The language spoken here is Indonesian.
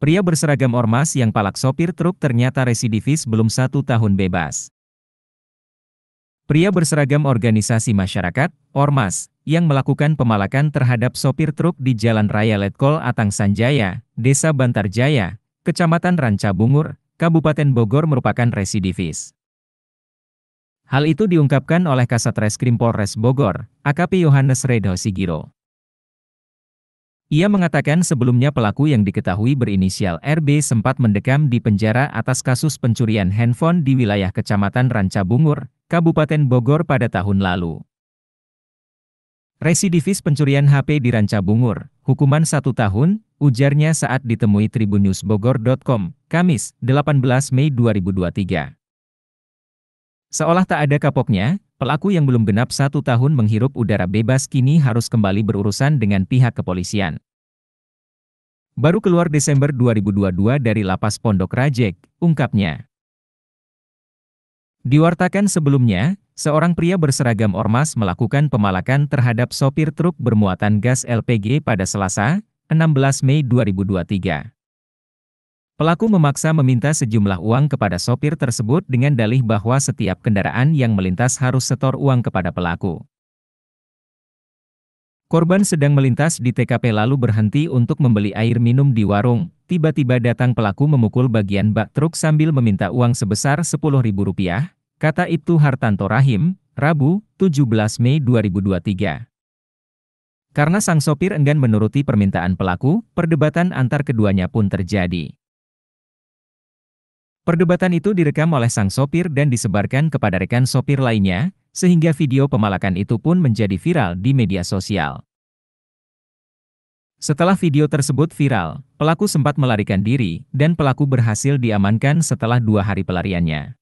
Pria berseragam ormas yang palak sopir truk ternyata residivis belum satu tahun bebas. Pria berseragam organisasi masyarakat, Ormas, yang melakukan pemalakan terhadap sopir truk di Jalan Raya Letkol Atang Sanjaya, Desa Bantarjaya, Kecamatan Ranca Bungur, Kabupaten Bogor merupakan residivis. Hal itu diungkapkan oleh Kasat Reskrim Polres Bogor, AKP Yohanes Redo Sigiro. Ia mengatakan sebelumnya pelaku yang diketahui berinisial RB sempat mendekam di penjara atas kasus pencurian handphone di wilayah Kecamatan Rancabungur, Kabupaten Bogor pada tahun lalu. Residivis pencurian HP di Rancabungur, hukuman satu tahun, ujarnya saat ditemui tribunnews bogor.com, Kamis, 18 Mei 2023. Seolah tak ada kapoknya, pelaku yang belum genap satu tahun menghirup udara bebas kini harus kembali berurusan dengan pihak kepolisian. Baru keluar Desember 2022 dari lapas Pondok Rajek, ungkapnya. Diwartakan sebelumnya, seorang pria berseragam ormas melakukan pemalakan terhadap sopir truk bermuatan gas LPG pada Selasa, 16 Mei 2023. Pelaku memaksa meminta sejumlah uang kepada sopir tersebut dengan dalih bahwa setiap kendaraan yang melintas harus setor uang kepada pelaku. Korban sedang melintas di TKP lalu berhenti untuk membeli air minum di warung. Tiba-tiba datang pelaku memukul bagian bak truk sambil meminta uang sebesar Rp10.000, kata Ibtu Hartanto Rahim, Rabu, 17 Mei 2023. Karena sang sopir enggan menuruti permintaan pelaku, perdebatan antar keduanya pun terjadi. Perdebatan itu direkam oleh sang sopir dan disebarkan kepada rekan sopir lainnya, sehingga video pemalakan itu pun menjadi viral di media sosial. Setelah video tersebut viral, pelaku sempat melarikan diri, dan pelaku berhasil diamankan setelah dua hari pelariannya.